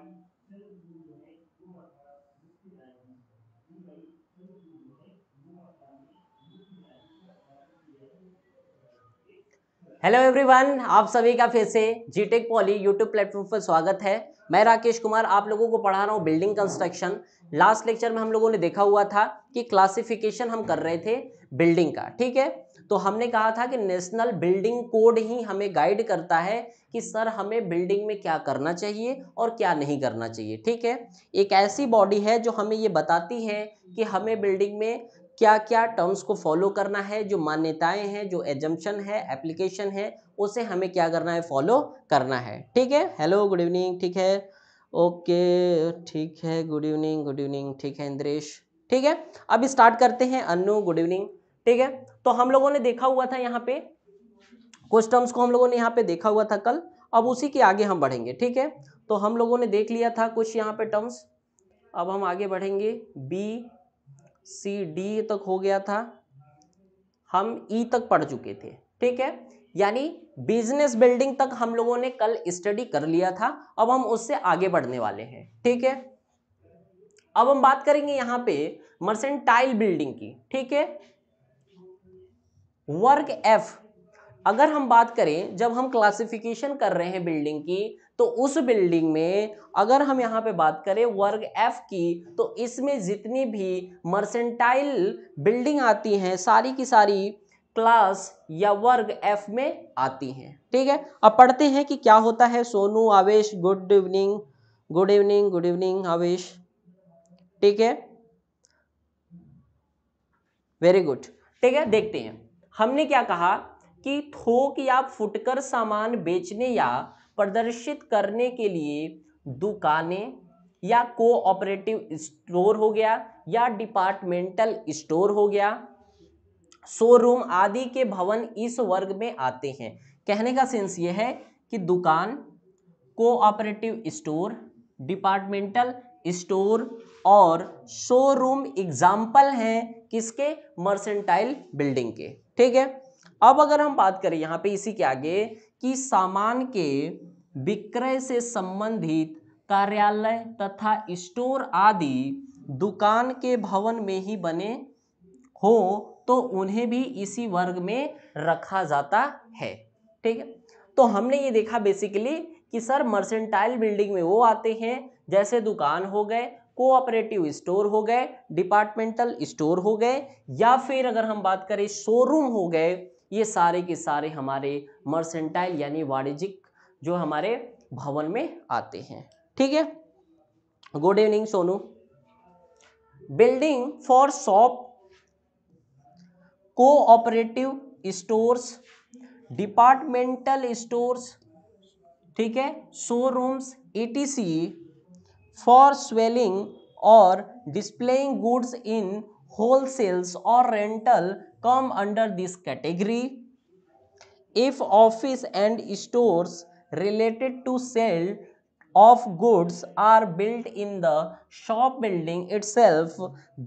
वाली सर्व गुरु है है में हेलो एवरीवन आप सभी का फिर से जीटेक पॉली यूट्यूब प्लेटफॉर्म पर स्वागत है मैं राकेश कुमार आप लोगों को पढ़ा रहा हूँ बिल्डिंग कंस्ट्रक्शन लास्ट लेक्चर में हम लोगों ने देखा हुआ था कि क्लासिफिकेशन हम कर रहे थे बिल्डिंग का ठीक है तो हमने कहा था कि नेशनल बिल्डिंग कोड ही हमें गाइड करता है कि सर हमें बिल्डिंग में क्या करना चाहिए और क्या नहीं करना चाहिए ठीक है एक ऐसी बॉडी है जो हमें ये बताती है कि हमें बिल्डिंग में क्या क्या टर्म्स को फॉलो करना है जो मान्यताएं हैं जो एजम्पन है एप्लीकेशन है उसे हमें क्या करना है फॉलो करना है ठीक है हेलो गुड इवनिंग ठीक है ओके ठीक है गुड इवनिंग गुड इवनिंग ठीक है इंद्रेश ठीक है अब स्टार्ट करते हैं अनु गुड इवनिंग ठीक है तो हम लोगों ने देखा हुआ था यहाँ पे कुछ टर्म्स को हम लोगों ने यहाँ पे देखा हुआ था कल अब उसी के आगे हम बढ़ेंगे ठीक है तो हम लोगों ने देख लिया था कुछ यहाँ पे टर्म्स अब हम आगे बढ़ेंगे बी सी डी तक हो गया था हम ई e तक पढ़ चुके थे ठीक है यानी बिजनेस बिल्डिंग तक हम लोगों ने कल स्टडी कर लिया था अब हम उससे आगे बढ़ने वाले हैं ठीक है अब हम बात करेंगे यहाँ पे मर्सेंटाइल बिल्डिंग की ठीक है वर्क एफ अगर हम बात करें जब हम क्लासिफिकेशन कर रहे हैं बिल्डिंग की तो उस बिल्डिंग में अगर हम यहाँ पे बात करें वर्ग एफ की तो इसमें जितनी भी मर्सेंटाइल बिल्डिंग आती हैं सारी की सारी क्लास या वर्ग एफ में आती हैं ठीक है अब पढ़ते हैं कि क्या होता है Sonu Avesh good evening good evening good evening Avesh ठीक है वेरी गुड ठीक है देखते हैं हमने क्या कहा कि थोक या फुटकर सामान बेचने या प्रदर्शित करने के लिए दुकानें या कोऑपरेटिव स्टोर हो गया या डिपार्टमेंटल स्टोर हो गया शोरूम आदि के भवन इस वर्ग में आते हैं कहने का सेंस ये है कि दुकान कोऑपरेटिव स्टोर डिपार्टमेंटल स्टोर और शोरूम एग्जाम्पल हैं किसके मर्सेंटाइल बिल्डिंग के ठीक है अब अगर हम बात करें यहाँ पे इसी के आगे कि सामान के विक्रय से संबंधित कार्यालय तथा स्टोर आदि दुकान के भवन में ही बने हो तो उन्हें भी इसी वर्ग में रखा जाता है ठीक है तो हमने ये देखा बेसिकली कि सर मर्सेंटाइल बिल्डिंग में वो आते हैं जैसे दुकान हो गए कोऑपरेटिव स्टोर हो गए डिपार्टमेंटल स्टोर हो गए या फिर अगर हम बात करें शोरूम हो गए ये सारे के सारे हमारे मर्सेंटाइल यानी वाणिज्यिक जो हमारे भवन में आते हैं ठीक है good evening Sonu building for shop cooperative stores departmental stores ठीक है showrooms T C for swelling और displaying goods in whole sales और rental come under this category if office and stores related to sale of goods are built in the shop building itself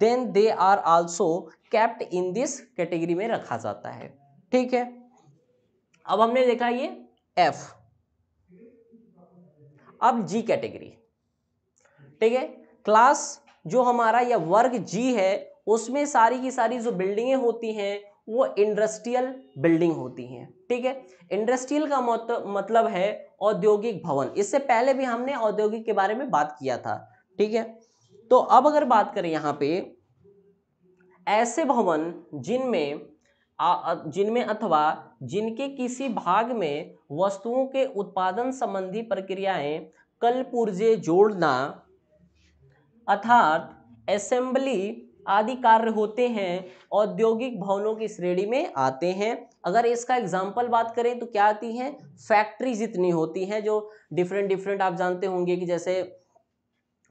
then they are also kept in this category में रखा जाता है ठीक है अब हमने देखा ये एफ अब जी कैटेगरी ठीक है क्लास जो हमारा या वर्ग जी है उसमें सारी की सारी जो बिल्डिंगें होती हैं वो इंडस्ट्रियल बिल्डिंग होती हैं ठीक है इंडस्ट्रियल का मत, मतलब है औद्योगिक भवन इससे पहले भी हमने औद्योगिक के बारे में बात किया था ठीक है तो अब अगर बात करें यहाँ पे ऐसे भवन जिनमें जिनमें अथवा जिनके किसी भाग में वस्तुओं के उत्पादन संबंधी प्रक्रियाएं कल पुर्जे जोड़ना अर्थात असेंबली आदि कार्य होते हैं औद्योगिक भवनों की श्रेणी में आते हैं अगर इसका एग्जाम्पल बात करें तो क्या आती हैं फैक्ट्री जितनी होती हैं जो डिफरेंट डिफरेंट आप जानते होंगे कि जैसे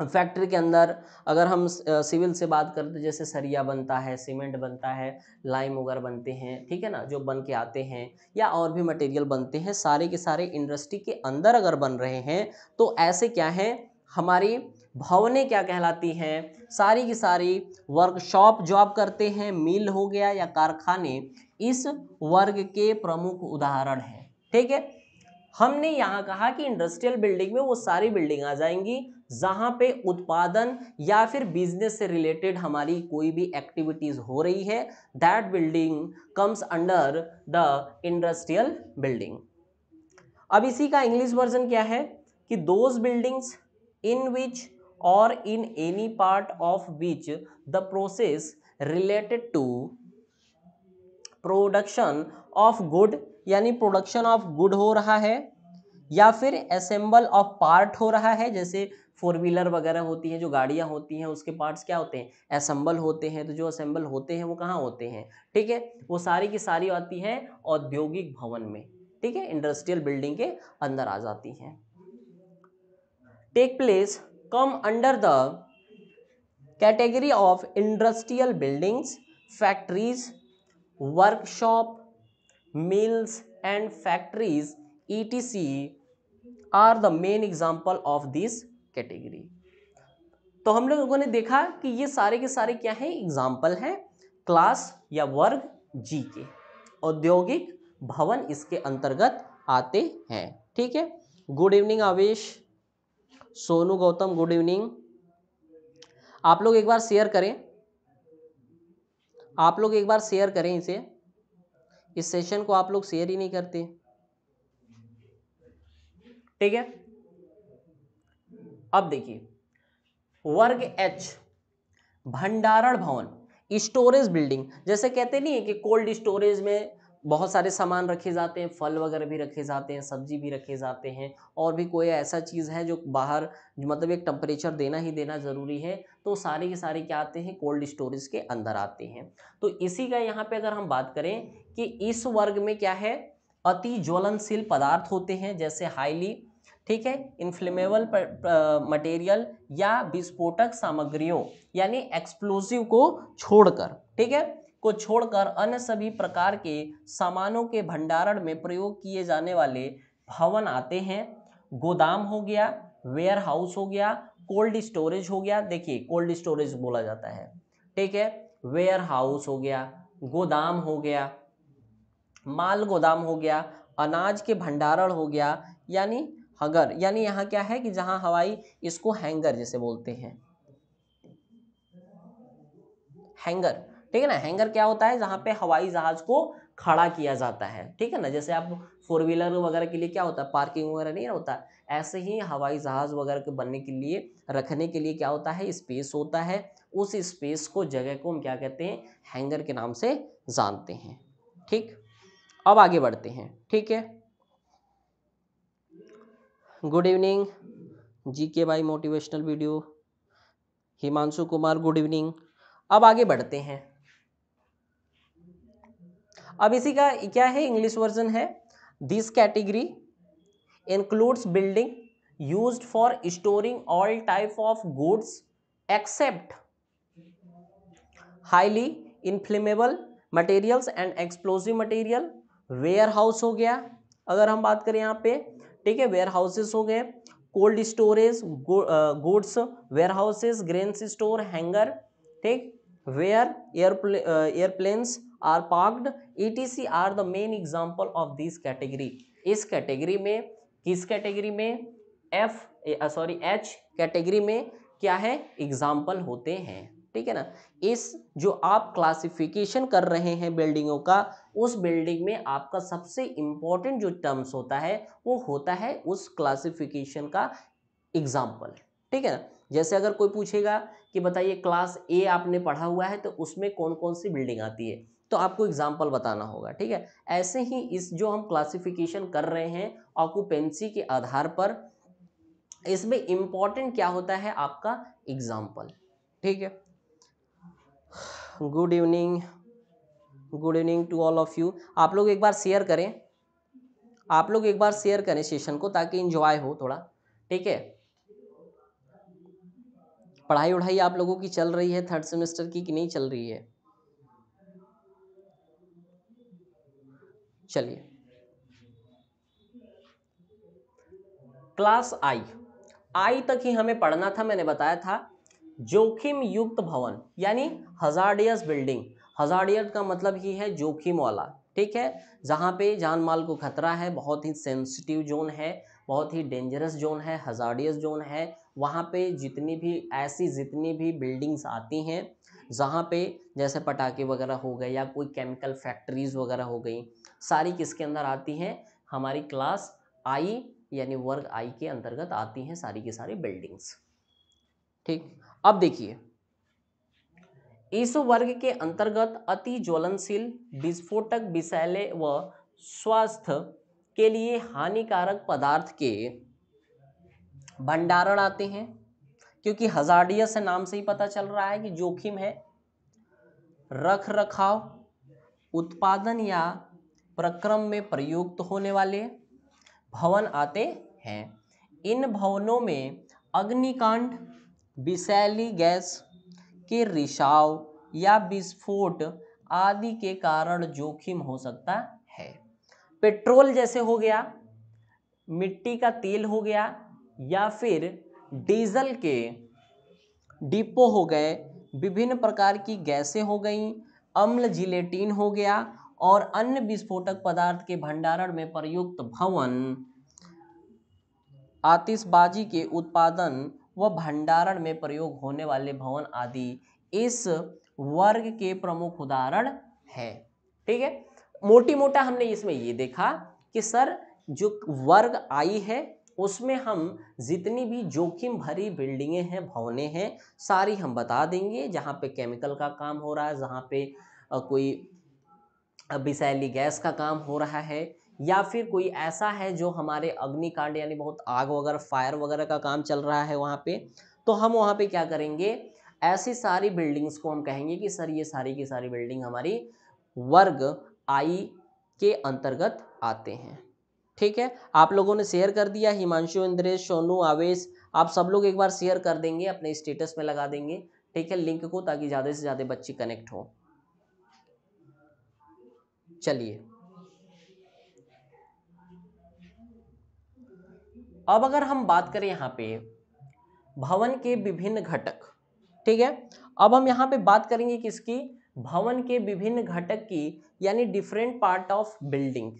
फैक्ट्री के अंदर अगर हम सिविल से बात करते हैं तो जैसे सरिया बनता है सीमेंट बनता है लाइम वगैरह बनते हैं ठीक है ना जो बन के आते हैं या और भी मटेरियल बनते हैं सारे के सारे इंडस्ट्री के अंदर अगर बन रहे हैं तो ऐसे क्या हैं हमारी भावने क्या कहलाती हैं सारी की सारी वर्कशॉप जो आप करते हैं मिल हो गया या कारखाने इस वर्ग के प्रमुख उदाहरण हैं ठीक है हमने यहाँ कहा कि इंडस्ट्रियल बिल्डिंग में वो सारी बिल्डिंग आ जाएंगी जहाँ पे उत्पादन या फिर बिजनेस से रिलेटेड हमारी कोई भी एक्टिविटीज़ हो रही है that building comes under the industrial building अब इसी का इंग्लिश वर्जन क्या है कि दोज बिल्डिंग्स इन विच और in any part of which the process related to production of good यानी प्रोडक्शन ऑफ गुड हो रहा है या फिर असेंबल ऑफ पार्ट हो रहा है जैसे फोर व्हीलर वगैरह होती हैं जो गाड़ियाँ होती हैं उसके पार्ट्स क्या होते हैं असेंबल होते हैं तो जो असेंबल होते हैं वो कहाँ होते हैं ठीक है वो सारी की सारी आती हैं औद्योगिक भवन में ठीक है इंडस्ट्रियल बिल्डिंग के अंदर आ जाती हैं take place come under the category of industrial buildings factories workshop mills and factories E T C are the main example of this category तो हम लोगों ने देखा कि ये सारे के सारे क्या हैं एग्जाम्पल हैं क्लास या वर्ग जी के औद्योगिक भवन इसके अंतर्गत आते हैं ठीक है गुड इवनिंग आवेश सोनू गौतम गुड इवनिंग आप लोग एक बार शेयर करें आप लोग एक बार शेयर करें इसे इस सेशन को आप लोग शेयर ही नहीं करते ठीक है अब देखिए वर्ग एच भंडारण भवन स्टोरेज बिल्डिंग जैसे कहते नहीं है कि कोल्ड स्टोरेज में बहुत सारे सामान रखे जाते हैं फल वगैरह भी रखे जाते हैं सब्जी भी रखे जाते हैं और भी कोई ऐसा चीज़ है जो बाहर मतलब एक टेम्परेचर देना ही देना ज़रूरी है तो सारे के सारे क्या आते हैं कोल्ड स्टोरेज के अंदर आते हैं तो इसी का यहाँ पे अगर हम बात करें कि इस वर्ग में क्या है अति ज्वलनशील पदार्थ होते हैं जैसे हाईली ठीक है इन्फ्लेमेबल मटेरियल या विस्फोटक सामग्रियों यानी एक्सप्लोसिव को छोड़कर ठीक है को छोड़कर अन्य सभी प्रकार के सामानों के भंडारण में प्रयोग किए जाने वाले भवन आते हैं गोदाम हो गया वेयर हाउस हो गया कोल्ड स्टोरेज हो गया देखिए कोल्ड स्टोरेज बोला जाता है ठीक है वेयर हाउस हो गया गोदाम हो गया माल गोदाम हो गया अनाज के भंडारण हो गया यानी हगर यानी यहाँ क्या है कि जहाँ हवाई इसको हैंगर जैसे बोलते हैं हैंगर ठीक है ना हैंगर क्या होता है जहाँ पे हवाई जहाज को खड़ा किया जाता है ठीक है ना जैसे आप फोर व्हीलर वगैरह के लिए क्या होता है पार्किंग वगैरह नहीं होता ऐसे ही हवाई जहाज वगैरह के बनने के लिए रखने के लिए क्या होता है स्पेस होता है उस स्पेस को जगह को हम क्या कहते हैं हैंगर के नाम से जानते हैं ठीक अब आगे बढ़ते हैं ठीक है good evening G K by motivational video Himanshu Kumar good evening अब आगे बढ़ते हैं अब इसी का क्या है इंग्लिश वर्जन है this category includes building use for storing all type of goods except highly inflammable materials and explosive material warehouse हो गया अगर हम बात करें यहाँ पे ठीक है वेयर हाउसेस हो गए cold storage goods warehouses grains store hangar ठीक where airpl uh, airplanes are parked etc are the main example of this category इस कैटेगरी में किस कैटेगरी में एफ सॉरी एच कैटेगरी में क्या है एग्जाम्पल होते हैं ठीक है ना इस जो आप क्लासिफिकेशन कर रहे हैं बिल्डिंगों का उस बिल्डिंग में आपका सबसे इम्पोर्टेंट जो टर्म्स होता है वो होता है उस क्लासिफिकेशन का एग्जाम्पल ठीक है ना जैसे अगर कोई पूछेगा कि बताइए क्लास ए आपने पढ़ा हुआ है तो उसमें कौन कौन सी बिल्डिंग आती है तो आपको एग्जाम्पल बताना होगा ठीक है ऐसे ही इस जो हम क्लासिफिकेशन कर रहे हैं ऑक्यूपेंसी के आधार पर इसमें इंपॉर्टेंट क्या होता है आपका एग्जाम्पल ठीक है good evening good evening to all of you आप लोग एक बार शेयर करें आप लोग एक बार शेयर करें सेशन को ताकि इंजॉय हो थोड़ा ठीक है पढ़ाई उढ़ाई आप लोगों की चल रही है थर्ड सेमेस्टर की कि नहीं चल रही है चलिए क्लास आई आई तक ही हमें पढ़ना था मैंने बताया था जोखिम युक्त भवन यानी हजार्डियस बिल्डिंग हजार्डियस का मतलब ही है जोखिम वाला ठीक है जहाँ पे जान माल को खतरा है बहुत ही सेंसिटिव जोन है बहुत ही डेंजरस जोन है हजारियस जोन है वहाँ पे जितनी भी ऐसी जितनी भी बिल्डिंग्स आती हैं जहाँ पे जैसे पटाखे वगैरह हो गए या कोई केमिकल फैक्ट्रीज़ वगैरह हो गई सारी किसके अंदर आती हैं हमारी क्लास आई यानी वर्ग आई के अंतर्गत आती हैं सारी की सारी बिल्डिंग्स ठीक अब देखिए इस वर्ग के अंतर्गत अति ज्वलनशील विस्फोटक विषैले व स्वास्थ्य के लिए हानिकारक पदार्थ के भंडारण आते हैं क्योंकि हजार्डियस नाम से ही पता चल रहा है कि जोखिम है रख रखाव उत्पादन या प्रक्रम में प्रयुक्त होने वाले भवन आते हैं इन भवनों में अग्निकांड विशैली गैस के रिसाव या विस्फोट आदि के कारण जोखिम हो सकता है पेट्रोल जैसे हो गया मिट्टी का तेल हो गया या फिर डीजल के डिपो हो गए विभिन्न प्रकार की गैसें हो गई अम्ल जिलेटिन हो गया और अन्य विस्फोटक पदार्थ के भंडारण में प्रयुक्त भवन आतिशबाजी के उत्पादन व भंडारण में प्रयोग होने वाले भवन आदि इस वर्ग के प्रमुख उदाहरण है ठीक है मोटी मोटा हमने इसमें ये देखा कि सर जो वर्ग आई है उसमें हम जितनी भी जोखिम भरी बिल्डिंगें हैं भवने हैं सारी हम बता देंगे जहाँ पे केमिकल का काम हो रहा है जहाँ पे कोई बिसैली गैस का काम हो रहा है या फिर कोई ऐसा है जो हमारे अग्निकांड यानी बहुत आग वगैरह फायर वगैरह का काम चल रहा है वहाँ पे तो हम वहाँ पे क्या करेंगे ऐसी सारी बिल्डिंग्स को हम कहेंगे कि सर ये सारी की सारी बिल्डिंग हमारी वर्ग आई के अंतर्गत आते हैं ठीक है आप लोगों ने शेयर कर दिया हिमांशु इंद्रेश सोनू आवेश आप सब लोग एक बार शेयर कर देंगे अपने स्टेटस में लगा देंगे ठीक है लिंक को ताकि ज़्यादा से ज़्यादा बच्चे कनेक्ट हो चलिए अब अगर हम बात करें यहाँ पे भवन के विभिन्न घटक ठीक है अब हम यहाँ पे बात करेंगे किसकी भवन के विभिन्न घटक की यानी डिफरेंट पार्ट ऑफ बिल्डिंग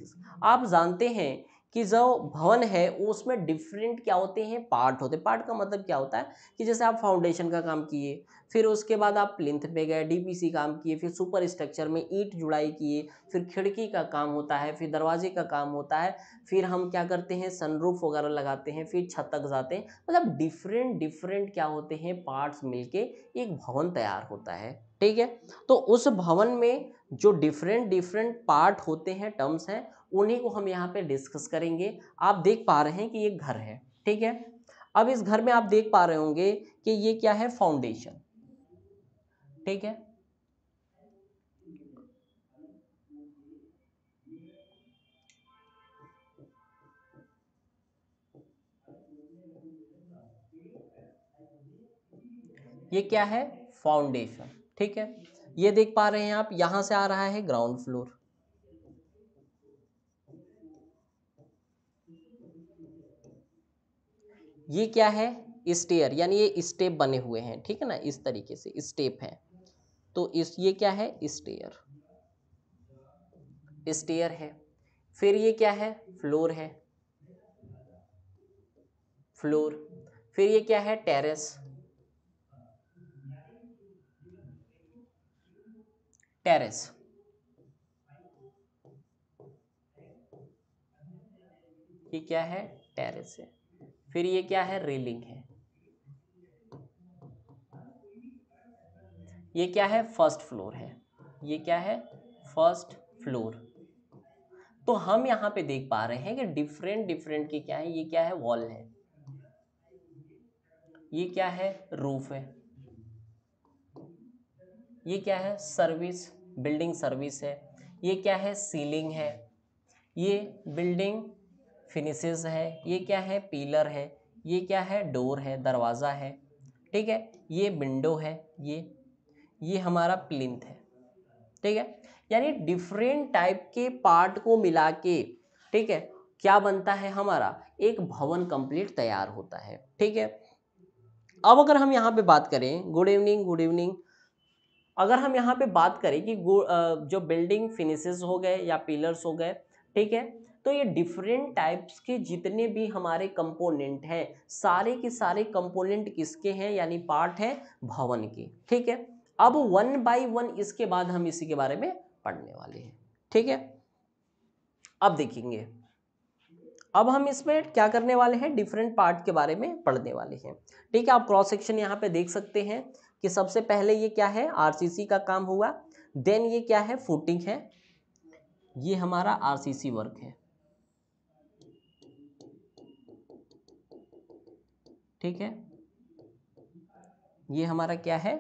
आप जानते हैं कि जो भवन है उसमें डिफरेंट क्या होते हैं पार्ट होते हैं पार्ट का मतलब क्या होता है कि जैसे आप फाउंडेशन का काम किए फिर उसके बाद आप प्लिंथ पे गए डीपीसी काम किए फिर सुपर स्ट्रक्चर में ईट जुड़ाई किए फिर खिड़की का काम होता है फिर दरवाजे का काम होता है फिर हम क्या करते हैं सनरूफ वगैरह लगाते हैं फिर छत तक जाते हैं मतलब डिफरेंट डिफरेंट क्या होते हैं पार्ट्स मिलके एक भवन तैयार होता है ठीक है तो उस भवन में जो डिफरेंट डिफरेंट पार्ट होते हैं टर्म्स हैं उन्हीं को हम यहाँ पे डिस्कस करेंगे आप देख पा रहे हैं कि ये घर है ठीक है अब इस घर में आप देख पा रहे होंगे कि ये क्या है फाउंडेशन ठीक है ये क्या है फाउंडेशन ठीक है ये देख पा रहे हैं आप यहां से आ रहा है ग्राउंड फ्लोर ये क्या है स्टेयर यानी ये स्टेप बने हुए हैं ठीक है ना इस तरीके से स्टेप है तो इस ये क्या है स्टेयर स्टेयर है फिर ये क्या है फ्लोर है फ्लोर फिर ये क्या है टेरेस टेरेस ये क्या है टेरेस है फिर ये क्या है रेलिंग है ये क्या है फर्स्ट फ्लोर है ये क्या है फर्स्ट फ्लोर तो हम यहां पे देख पा रहे हैं कि डिफरेंट डिफरेंट की क्या है ये क्या है वॉल है ये क्या है रूफ है ये क्या है सर्विस बिल्डिंग सर्विस है ये क्या है सीलिंग है ये बिल्डिंग फिनिशेस है ये क्या है पिलर है ये क्या है डोर है दरवाज़ा है ठीक है ये विंडो है ये ये हमारा प्लिंथ है ठीक है यानी डिफरेंट टाइप के पार्ट को मिला के ठीक है क्या बनता है हमारा एक भवन कंप्लीट तैयार होता है ठीक है अब अगर हम यहाँ पे बात करें गुड इवनिंग गुड इवनिंग अगर हम यहाँ पे बात करें कि जो बिल्डिंग फिनिशेस हो गए या पिलर्स हो गए ठीक है तो ये डिफरेंट टाइप्स के जितने भी हमारे कंपोनेंट हैं सारे के सारे कंपोनेंट किसके हैं यानी पार्ट हैं भवन के ठीक है अब वन बाई वन इसके बाद हम इसी के बारे में पढ़ने वाले हैं ठीक है अब देखेंगे अब हम इसमें क्या करने वाले हैं डिफरेंट पार्ट के बारे में पढ़ने वाले हैं ठीक है आप क्रॉस सेक्शन यहाँ पे देख सकते हैं कि सबसे पहले ये क्या है आरसीसी का काम हुआ देन ये क्या है फुटिंग है ये हमारा आरसीसी वर्क है ठीक है ये हमारा क्या है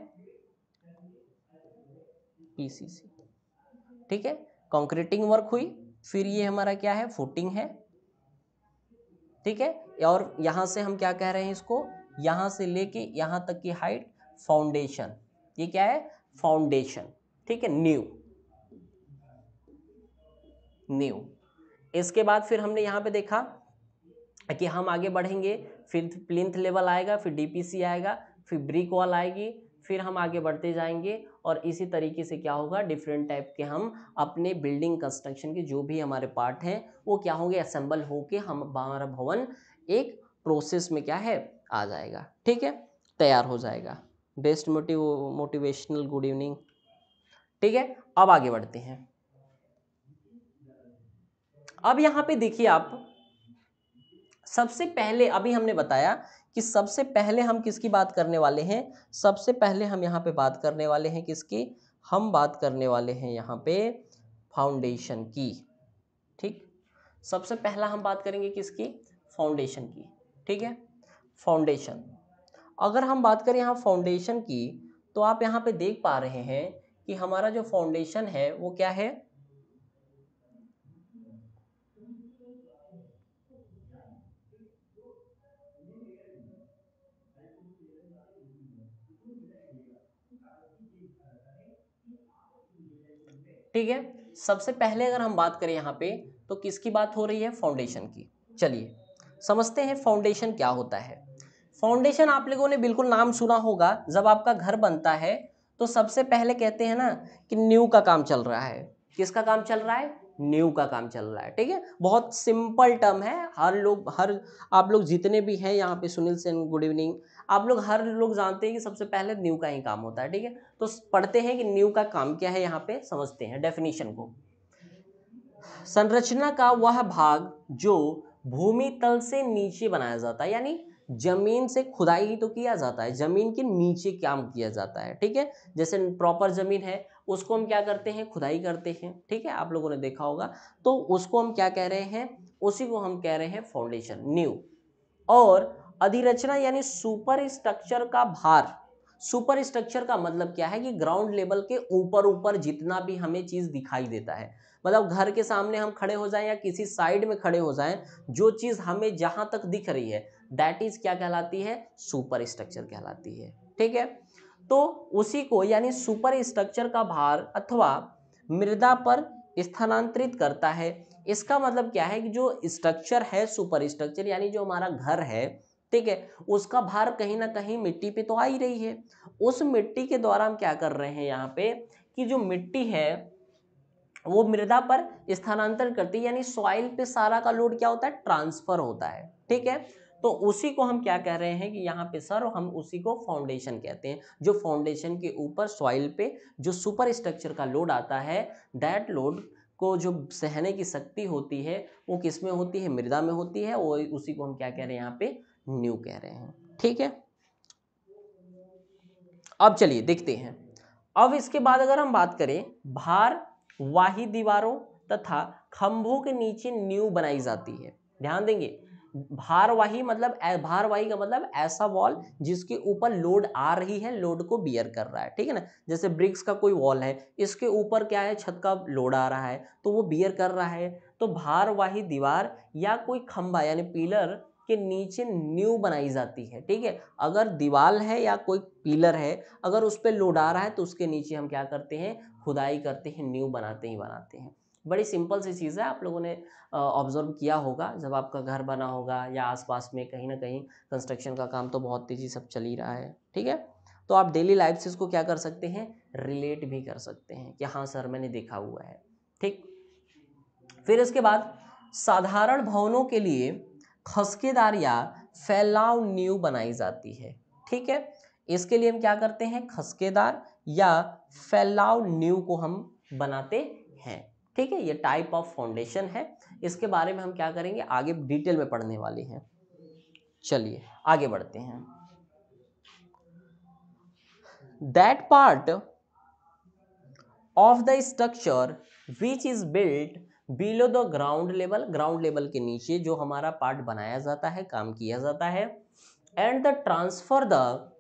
पीसीसी ठीक है कंक्रीटिंग वर्क हुई फिर ये हमारा क्या है फुटिंग है ठीक है और यहां से हम क्या कह रहे हैं इसको यहां से लेके यहां तक की हाइट फाउंडेशन ये क्या है फाउंडेशन ठीक है न्यू न्यू इसके बाद फिर हमने यहां पे देखा कि हम आगे बढ़ेंगे फिर प्लिंथ लेवल आएगा फिर डीपीसी आएगा फिर ब्रिक वॉल आएगी फिर हम आगे बढ़ते जाएंगे और इसी तरीके से क्या होगा डिफरेंट टाइप के हम अपने बिल्डिंग कंस्ट्रक्शन के जो भी हमारे पार्ट हैं वो क्या होंगे असेंबल होके हम हमारा भवन एक प्रोसेस में क्या है आ जाएगा ठीक है तैयार हो जाएगा best motive motivational good evening ठीक है अब आगे बढ़ते हैं अब यहाँ पे देखिए आप सबसे पहले अभी हमने बताया कि सबसे पहले हम किसकी बात करने वाले हैं सबसे पहले हम यहाँ पे बात करने वाले हैं किसकी हम बात करने वाले हैं यहाँ पे फाउंडेशन की ठीक सबसे पहला हम बात करेंगे किसकी फाउंडेशन की ठीक है फाउंडेशन अगर हम बात करें यहाँ फाउंडेशन की तो आप यहाँ पे देख पा रहे हैं कि हमारा जो फाउंडेशन है वो क्या है ठीक है सबसे पहले अगर हम बात करें यहाँ पे तो किसकी बात हो रही है फाउंडेशन की चलिए समझते हैं फाउंडेशन क्या होता है फाउंडेशन आप लोगों ने बिल्कुल नाम सुना होगा जब आपका घर बनता है तो सबसे पहले कहते हैं ना कि न्यू का काम चल रहा है किसका काम चल रहा है न्यू का काम चल रहा है ठीक है बहुत सिंपल टर्म है हर लोग हर आप लोग जितने भी हैं यहाँ पे सुनील सेन गुड इवनिंग आप लोग हर लोग जानते हैं कि सबसे पहले न्यू का ही काम होता है ठीक है तो पढ़ते हैं कि न्यू का काम क्या है यहाँ पे समझते हैं डेफिनेशन को संरचना का वह भाग जो भूमि तल से नीचे बनाया जाता है यानी जमीन से खुदाई ही तो किया जाता है जमीन के नीचे काम किया जाता है ठीक है जैसे प्रॉपर जमीन है उसको हम क्या करते हैं खुदाई करते हैं ठीक है आप लोगों ने देखा होगा तो उसको हम क्या कह रहे हैं उसी को हम कह रहे हैं फाउंडेशन न्यू और अधिरचना यानी सुपर स्ट्रक्चर का भार सुपर स्ट्रक्चर का मतलब क्या है कि ग्राउंड लेवल के ऊपर ऊपर जितना भी हमें चीज़ दिखाई देता है मतलब घर के सामने हम खड़े हो जाएं या किसी साइड में खड़े हो जाएं जो चीज़ हमें जहां तक दिख रही है दैट इज़ क्या कहलाती है सुपर स्ट्रक्चर कहलाती है ठीक है तो उसी को यानी सुपर स्ट्रक्चर का भार अथवा मृदा पर स्थानांतरित करता है इसका मतलब क्या है कि जो स्ट्रक्चर है सुपर स्ट्रक्चर यानी जो हमारा घर है ठीक है उसका भार कहीं ना कहीं मिट्टी पे तो आ ही रही है उस मिट्टी के द्वारा हम क्या कर रहे हैं यहाँ पे कि जो मिट्टी है वो मृदा पर स्थानांतर करती है यानी सॉइल पे सारा का लोड क्या होता है ट्रांसफर होता है ठीक है तो उसी को हम क्या कह रहे हैं कि यहाँ पे सर हम उसी को फाउंडेशन कहते हैं जो फाउंडेशन के ऊपर सॉइल पे जो सुपर स्ट्रक्चर का लोड आता है दैट लोड को जो सहने की शक्ति होती है वो किस में होती है मृदा में होती है और उसी को हम क्या कह रहे हैं यहाँ पे न्यू कह रहे हैं ठीक है अब चलिए देखते हैं अब इसके बाद अगर हम बात करें भार वाही दीवारों तथा खंभों के नीचे न्यू बनाई जाती है ध्यान देंगे भारवाही मतलब भारवाही का मतलब ऐसा वॉल जिसके ऊपर लोड आ रही है लोड को बियर कर रहा है ठीक है ना जैसे ब्रिक्स का कोई वॉल है इसके ऊपर क्या है छत का लोड आ रहा है तो वो बियर कर रहा है तो भारवाही दीवार या कोई खंभा यानी पिलर के नीचे न्यू बनाई जाती है ठीक है अगर दीवाल है या कोई पिलर है अगर उस पर लोड आ रहा है तो उसके नीचे हम क्या करते हैं खुदाई करते हैं न्यू बनाते ही बनाते हैं बड़ी सिंपल सी चीज़ है आप लोगों ने ऑब्जर्व किया होगा जब आपका घर बना होगा या आसपास में कहीं ना कहीं कंस्ट्रक्शन का काम तो बहुत तेज़ी सब चल ही रहा है ठीक है तो आप डेली लाइफ से इसको क्या कर सकते हैं रिलेट भी कर सकते हैं कि हाँ सर मैंने देखा हुआ है ठीक फिर इसके बाद साधारण भवनों के लिए खसकेदार या फैलाव न्यू बनाई जाती है ठीक है इसके लिए हम क्या करते हैं खसकेदार या फैलाव न्यू को हम बनाते हैं ठीक है ये टाइप ऑफ फाउंडेशन है इसके बारे में हम क्या करेंगे आगे डिटेल में पढ़ने वाले हैं चलिए आगे बढ़ते हैं that part of the structure which is built below the ground level ground level के नीचे जो हमारा पार्ट बनाया जाता है काम किया जाता है and the transfer the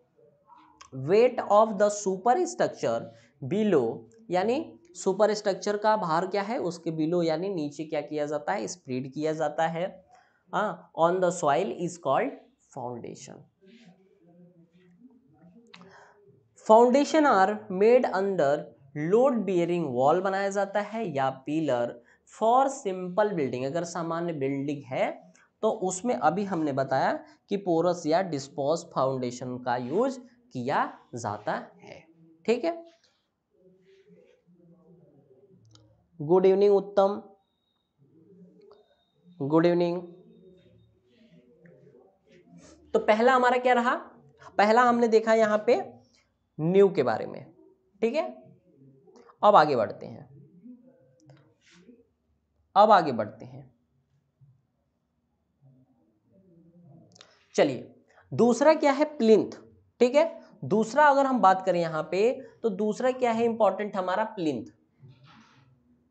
weight of the super structure below यानी सुपर स्ट्रक्चर का भार क्या है उसके बिलो यानी नीचे क्या किया जाता है स्प्रेड किया जाता है on the soil is called foundation foundation are made under load bearing wall बनाया जाता है या पिलर फॉर सिंपल बिल्डिंग अगर सामान्य बिल्डिंग है तो उसमें अभी हमने बताया कि पोरस या डिस्पोज फाउंडेशन का यूज किया जाता है ठीक है good evening Uttam good evening तो पहला हमारा क्या रहा पहला हमने देखा यहां पे न्यू के बारे में ठीक है अब आगे बढ़ते हैं अब आगे बढ़ते हैं चलिए दूसरा क्या है प्लिंथ ठीक है दूसरा अगर हम बात करें यहां पे तो दूसरा क्या है इंपॉर्टेंट हमारा प्लिंथ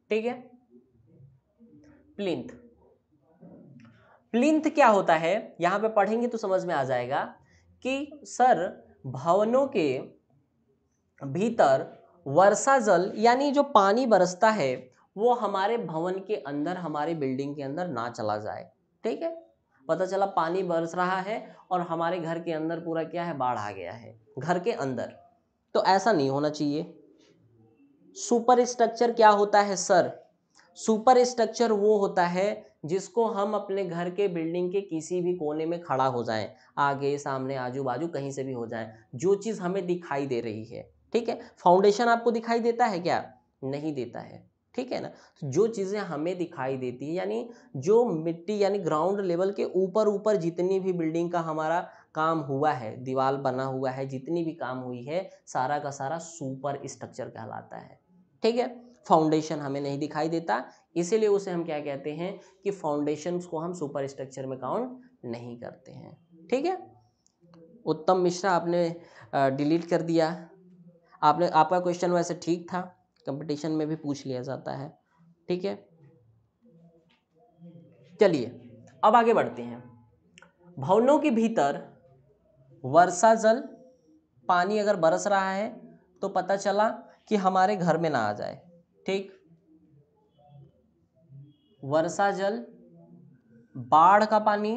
ठीक है प्लिंथ प्लिंथ क्या होता है यहां पे पढ़ेंगे तो समझ में आ जाएगा कि सर भवनों के भीतर वर्षा जल यानी जो पानी बरसता है वो हमारे भवन के अंदर हमारे बिल्डिंग के अंदर ना चला जाए ठीक है पता चला पानी बरस रहा है और हमारे घर के अंदर पूरा क्या है बाढ़ आ गया है घर के अंदर तो ऐसा नहीं होना चाहिए सुपर स्ट्रक्चर क्या होता है सर सुपर स्ट्रक्चर वो होता है जिसको हम अपने घर के बिल्डिंग के किसी भी कोने में खड़ा हो जाएं आगे सामने आजू बाजू कहीं से भी हो जाएं जो चीज़ हमें दिखाई दे रही है ठीक है फाउंडेशन आपको दिखाई देता है क्या नहीं देता है ठीक है ना तो जो चीज़ें हमें दिखाई देती है यानी जो मिट्टी यानी ग्राउंड लेवल के ऊपर ऊपर जितनी भी बिल्डिंग का हमारा काम हुआ है दीवार बना हुआ है जितनी भी काम हुई है सारा का सारा सुपर स्ट्रक्चर कहलाता है ठीक है फाउंडेशन हमें नहीं दिखाई देता इसीलिए उसे हम क्या कहते हैं कि फाउंडेशन को हम सुपर स्ट्रक्चर में काउंट नहीं करते हैं ठीक है उत्तम मिश्रा आपने डिलीट कर दिया आपने आपका क्वेश्चन वैसे ठीक था कंपटीशन में भी पूछ लिया जाता है ठीक है चलिए अब आगे बढ़ते हैं भवनों के भीतर वर्षा जल पानी अगर बरस रहा है तो पता चला कि हमारे घर में ना आ जाए ठीक वर्षा जल बाढ़ का पानी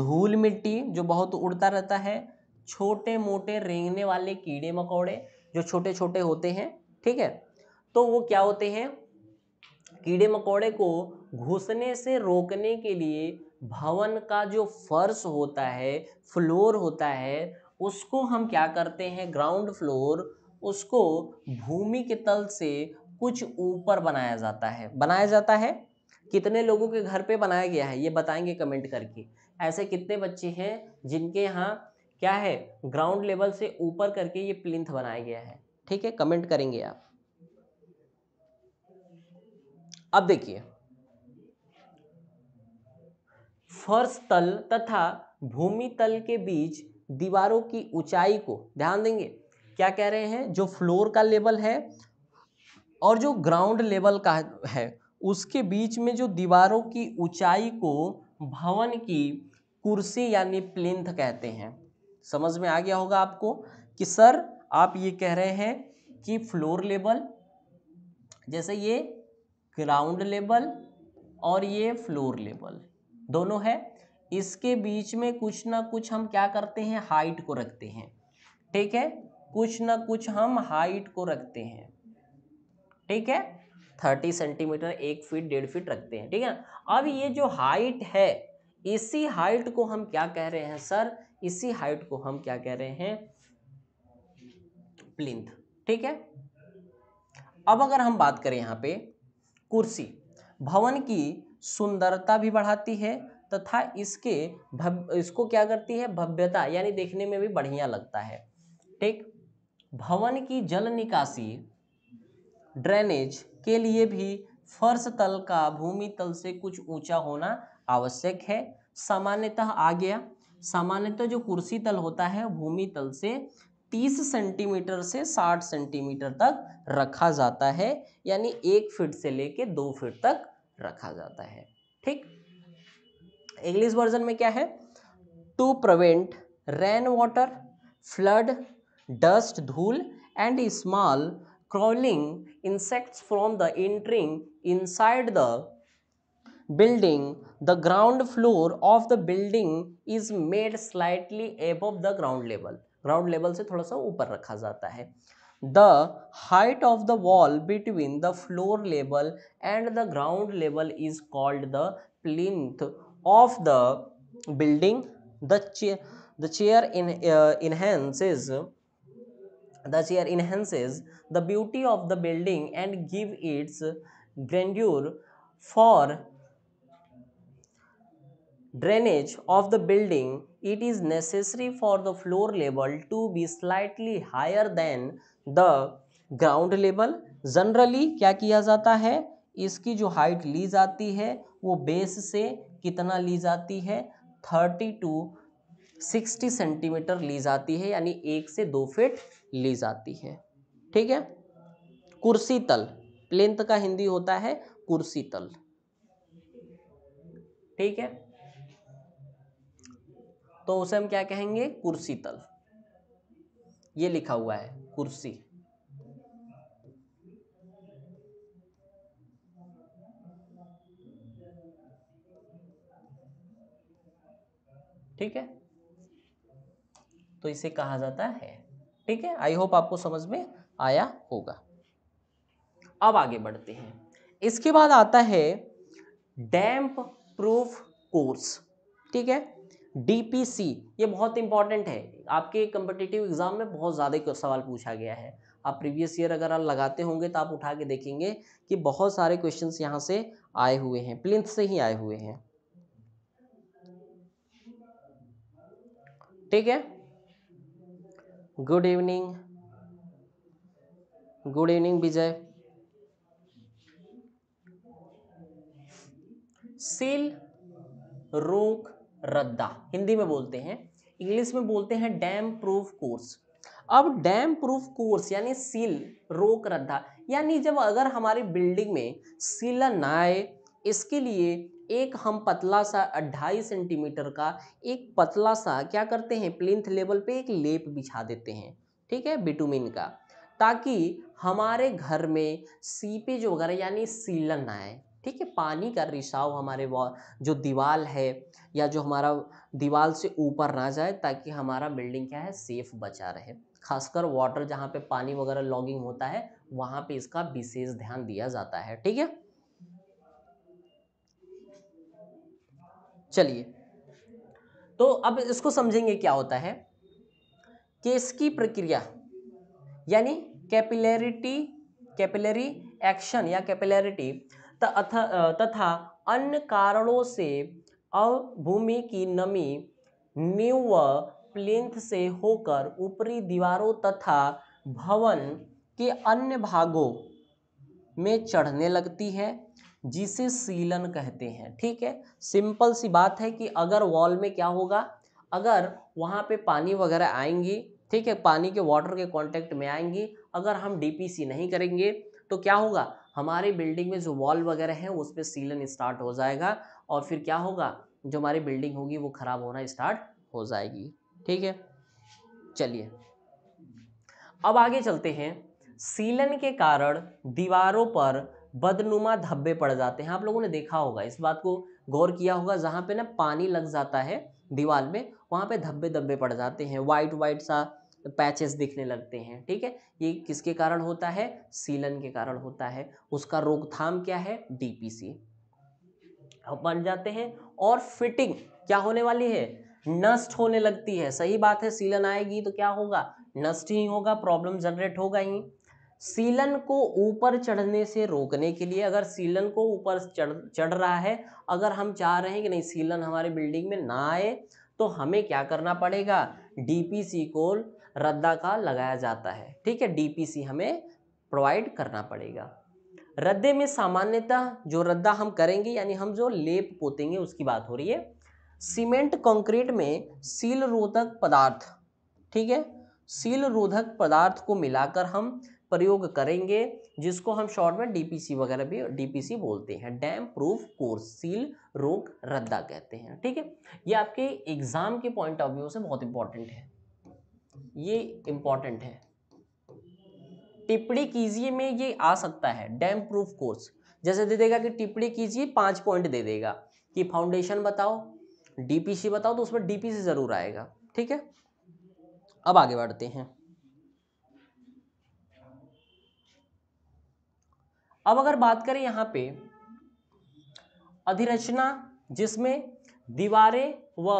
धूल मिट्टी जो बहुत उड़ता रहता है छोटे मोटे रेंगने वाले कीड़े मकोड़े जो छोटे छोटे होते हैं ठीक है तो वो क्या होते हैं कीड़े मकोड़े को घुसने से रोकने के लिए भवन का जो फर्श होता है फ्लोर होता है उसको हम क्या करते हैं ग्राउंड फ्लोर उसको भूमि के तल से कुछ ऊपर बनाया जाता है बनाया जाता है कितने लोगों के घर पे बनाया गया है ये बताएंगे कमेंट करके ऐसे कितने बच्चे हैं जिनके यहाँ क्या है ग्राउंड लेवल से ऊपर करके ये प्लिंथ बनाया गया है ठीक है कमेंट करेंगे आप अब देखिए फर्श तल तथा भूमि तल के बीच दीवारों की ऊंचाई को ध्यान देंगे क्या कह रहे हैं जो फ्लोर का लेवल है और जो ग्राउंड लेवल का है उसके बीच में जो दीवारों की ऊंचाई को भवन की कुर्सी यानी प्लिंथ कहते हैं समझ में आ गया होगा आपको कि सर आप ये कह रहे हैं कि फ्लोर लेवल जैसे ये ग्राउंड लेवल और ये फ्लोर लेवल दोनों है इसके बीच में कुछ ना कुछ हम क्या करते हैं हाइट को रखते हैं ठीक है कुछ ना कुछ हम हाइट को रखते हैं ठीक है थर्टी सेंटीमीटर एक फीट डेढ़ फीट रखते हैं ठीक है अब ये जो हाइट है इसी हाइट को हम क्या कह रहे हैं सर इसी हाइट को हम क्या कह रहे हैं प्लिंथ ठीक है अब अगर हम बात करें यहाँ पे कुर्सी भवन की सुंदरता भी बढ़ाती है तथा इसके भव इसको क्या करती है भव्यता यानी देखने में भी बढ़िया लगता है ठीक भवन की जल निकासी ड्रेनेज के लिए भी फर्श तल का भूमि तल से कुछ ऊंचा होना आवश्यक है सामान्यतः आ गया सामान्यतः जो कुर्सी तल होता है भूमि तल से 30 सेंटीमीटर से साठ सेंटीमीटर तक रखा जाता है यानी एक फिट से लेके दो फिट तक रखा जाता है ठीक इंग्लिश वर्जन में क्या है to prevent rain water flood dust धूल and small crawling insects from the entering inside the building the ground floor of the building is made slightly above the ground level ground level से थोड़ा सा ऊपर रखा जाता है the height of the wall between the floor level and the ground level is called the plinth of the building the the chair enhances the chair enhances the beauty of the building and give its grandeur for drainage of the building it is necessary for the floor level to be slightly higher than the ground level generally क्या किया जाता है इसकी जो height ली जाती है वो base से कितना ली जाती है थर्टी टू सिक्सटी सेंटीमीटर ली जाती है यानी एक से दो फिट ली जाती है ठीक है कुर्सी तल प्लेंथ का हिंदी होता है कुर्सी तल ठीक है तो उसे हम क्या कहेंगे कुर्सी तल ये लिखा हुआ है कुर्सी ठीक है तो इसे कहा जाता है ठीक है आई होप आपको समझ में आया होगा अब आगे बढ़ते हैं इसके बाद आता है डैम्प प्रूफ कोर्स ठीक है डीपीसी ये बहुत इंपॉर्टेंट है आपके कम्पिटिटिव एग्जाम में बहुत ज़्यादा सवाल पूछा गया है आप प्रीवियस ईयर अगर आप लगाते होंगे तो आप उठा के देखेंगे कि बहुत सारे क्वेश्चन यहाँ से आए हुए हैं प्लिंथ से ही आए हुए हैं ठीक है good evening good evening Vijay सील रोक रद्दा हिंदी में बोलते हैं इंग्लिश में बोलते हैं डैम प्रूफ कोर्स अब डैम प्रूफ कोर्स यानी सील रोक रद्दा यानी जब अगर हमारी बिल्डिंग में सीलन आए इसके लिए एक हम पतला सा अढ़ाई सेंटीमीटर का एक पतला सा क्या करते हैं प्लिंथ लेवल पे एक लेप बिछा देते हैं ठीक है बिटुमिन का ताकि हमारे घर में सीपेज वगैरह यानी सीलन ना आए ठीक है पानी का रिसाव हमारे जो दीवाल है या जो हमारा दीवाल से ऊपर ना जाए ताकि हमारा बिल्डिंग क्या है सेफ बचा रहे खासकर वाटर जहाँ पे पानी वगैरह लॉगिंग होता है वहाँ पे इसका विशेष ध्यान दिया जाता है ठीक है चलिए तो अब इसको समझेंगे क्या होता है केस की प्रक्रिया यानी कैपिलरिटी कैपिलरी एक्शन या कैपिलरिटी तथा अन्य कारणों से अवभूमि की नमी न्यू व प्लिंथ से होकर ऊपरी दीवारों तथा भवन के अन्य भागों में चढ़ने लगती है जिसे सीलन कहते हैं ठीक है सिंपल सी बात है कि अगर वॉल में क्या होगा अगर वहाँ पे पानी वगैरह आएंगी ठीक है पानी के वाटर के कांटेक्ट में आएंगी अगर हम डीपीसी नहीं करेंगे तो क्या होगा हमारे बिल्डिंग में जो वॉल वगैरह है उस पर सीलन स्टार्ट हो जाएगा और फिर क्या होगा जो हमारी बिल्डिंग होगी वो ख़राब होना स्टार्ट हो जाएगी ठीक है चलिए अब आगे चलते हैं सीलन के कारण दीवारों पर बदनुमा धब्बे पड़ जाते हैं आप लोगों ने देखा होगा इस बात को गौर किया होगा जहां पे ना पानी लग जाता है दीवार में वहां पे धब्बे धब्बे पड़ जाते हैं वाइट वाइट सा पैचेस दिखने लगते हैं ठीक है ये किसके कारण होता है सीलन के कारण होता है उसका रोकथाम क्या है डीपीसी बन जाते हैं और फिटिंग क्या होने वाली है नष्ट होने लगती है सही बात है सीलन आएगी तो क्या होगा नष्ट ही होगा प्रॉब्लम जनरेट होगा ही सीलन को ऊपर चढ़ने से रोकने के लिए अगर सीलन को ऊपर चढ़ चढ़ रहा है अगर हम चाह रहे हैं कि नहीं सीलन हमारे बिल्डिंग में ना आए तो हमें क्या करना पड़ेगा डीपीसी को रद्दा का लगाया जाता है ठीक है डीपीसी हमें प्रोवाइड करना पड़ेगा रद्दे में सामान्यतः जो रद्दा हम करेंगे यानी हम जो लेप पोतेंगे उसकी बात हो रही है सीमेंट कंक्रीट में सील रोधक पदार्थ ठीक है सील रोधक पदार्थ को मिलाकर हम प्रयोग करेंगे जिसको हम शॉर्ट में डीपीसी वगैरह भी डीपीसी बोलते हैं डैम प्रूफ कोर्स सील रोग रद्दा कहते हैं ठीक है ये आपके एग्जाम के पॉइंट ऑफ व्यू से बहुत इंपॉर्टेंट है ये इंपॉर्टेंट है टिप्पणी कीजिए में ये आ सकता है डैम प्रूफ कोर्स जैसे दे देगा कि टिप्पणी कीजिए पांच पॉइंट दे देगा कि फाउंडेशन बताओ डीपीसी बताओ तो उसमें डीपीसी ज़रूर आएगा ठीक है अब आगे बढ़ते हैं अब अगर बात करें यहां पे अधिरचना जिसमें दीवारें व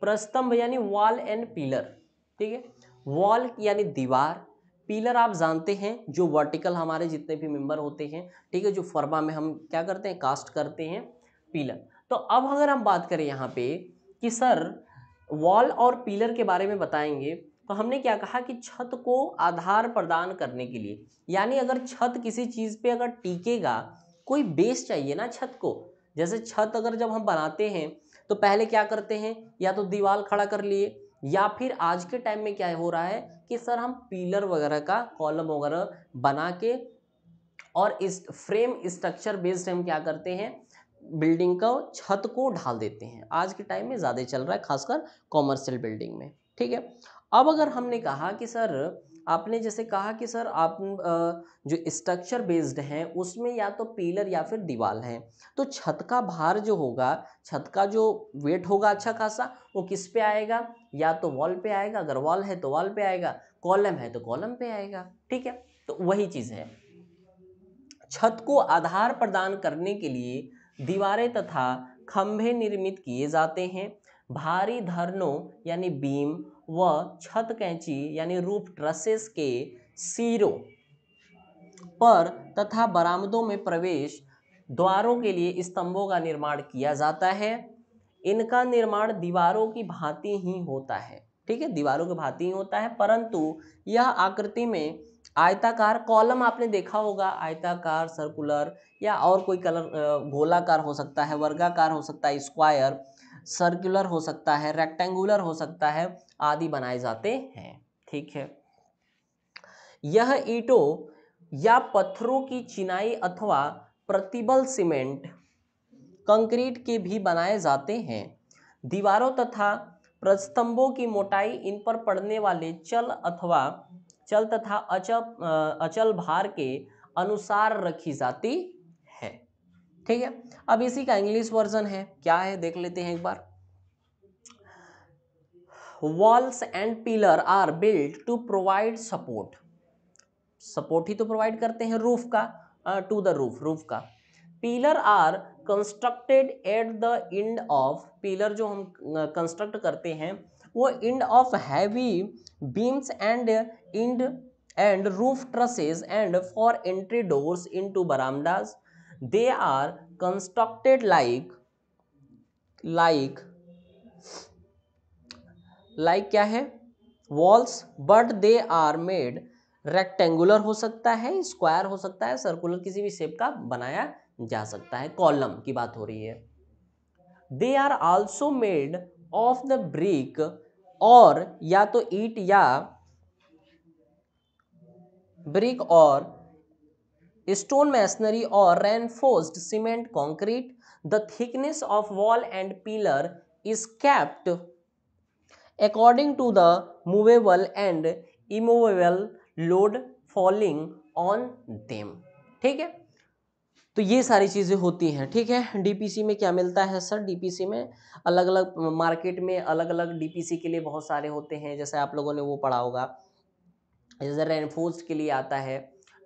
प्रस्तंभ यानी वॉल एंड पिलर ठीक है वॉल यानी दीवार पिलर आप जानते हैं जो वर्टिकल हमारे जितने भी मेंबर होते हैं ठीक है जो फर्मा में हम क्या करते हैं कास्ट करते हैं पिलर तो अब अगर हम बात करें यहाँ पे कि सर वॉल और पिलर के बारे में बताएंगे तो हमने क्या कहा कि छत को आधार प्रदान करने के लिए यानी अगर छत किसी चीज़ पे अगर टीकेगा कोई बेस चाहिए ना छत को जैसे छत अगर जब हम बनाते हैं तो पहले क्या करते हैं या तो दीवार खड़ा कर लिए या फिर आज के टाइम में क्या हो रहा है कि सर हम पिलर वगैरह का कॉलम वगैरह बना के और इस फ्रेम स्ट्रक्चर बेस्ड हम क्या करते हैं बिल्डिंग का छत को ढाल देते हैं आज के टाइम में ज़्यादा चल रहा है खासकर कॉमर्शियल बिल्डिंग में ठीक है अब अगर हमने कहा कि सर आपने जैसे कहा कि सर आप जो स्ट्रक्चर बेस्ड हैं उसमें या तो पीलर या फिर दीवार हैं तो छत का भार जो होगा छत का जो वेट होगा अच्छा खासा वो किस पे आएगा या तो वॉल पे आएगा अगर वॉल है तो वॉल पे आएगा कॉलम है तो कॉलम पे आएगा ठीक है तो वही चीज़ है छत को आधार प्रदान करने के लिए दीवारें तथा खंभे निर्मित किए जाते हैं भारी धरनों यानी बीम वह छत कैंची यानी रूफ ट्रसेस के सिरों पर तथा बरामदों में प्रवेश द्वारों के लिए स्तंभों का निर्माण किया जाता है इनका निर्माण दीवारों की भांति ही होता है ठीक है दीवारों की भांति ही होता है परंतु यह आकृति में आयताकार कॉलम आपने देखा होगा आयताकार सर्कुलर या और कोई कलर गोलाकार हो सकता है वर्गाकार हो सकता है स्क्वायर सर्कुलर हो सकता है रेक्टेंगुलर हो सकता है आदि बनाए जाते हैं ठीक है यह ईटो या पत्थरों की चिनाई अथवा प्रतिबल सीमेंट कंक्रीट के भी बनाए जाते हैं दीवारों तथा प्रस्तंभों की मोटाई इन पर पड़ने वाले चल अथवा चल तथा अचल अचल भार के अनुसार रखी जाती है ठीक है अब इसी का इंग्लिश वर्जन है क्या है देख लेते हैं एक बार walls and pillar are build to provide support support ही तो प्रोवाइड करते हैं रूफ का टू द रूफ रूफ का pillar are constructed at the end of pillar जो हम कंस्ट्रक्ट uh, करते हैं वो end of heavy beams and end and roof trusses and for entry doors in to verandahs they are constructed like like like क्या है walls but they are made rectangular हो सकता है स्क्वायर हो सकता है सर्कुलर किसी भी शेप का बनाया जा सकता है कॉलम की बात हो रही है they are also made of the brick और या तो ईट या ब्रिक और स्टोन मैसनरी और reinforced cement concrete the thickness of wall and pillar is kept according to the movable and immovable load falling on them ठीक है तो ये सारी चीज़ें होती हैं ठीक है डीपीसी में क्या मिलता है सर डीपीसी में अलग अलग मार्केट में अलग अलग डीपीसी के लिए बहुत सारे होते हैं जैसे आप लोगों ने वो पढ़ा होगा जैसे रेनफोर्स के लिए आता है